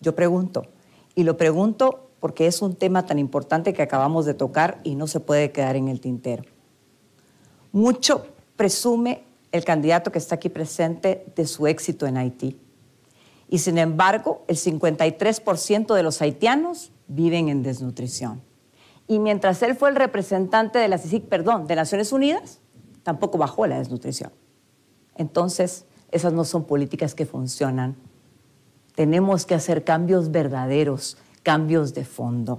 Yo pregunto, y lo pregunto porque es un tema tan importante que acabamos de tocar y no se puede quedar en el tintero. Mucho presume el candidato que está aquí presente de su éxito en Haití. Y sin embargo, el 53% de los haitianos viven en desnutrición. Y mientras él fue el representante de la perdón, de Naciones Unidas, tampoco bajó la desnutrición. Entonces, esas no son políticas que funcionan tenemos que hacer cambios verdaderos, cambios de fondo.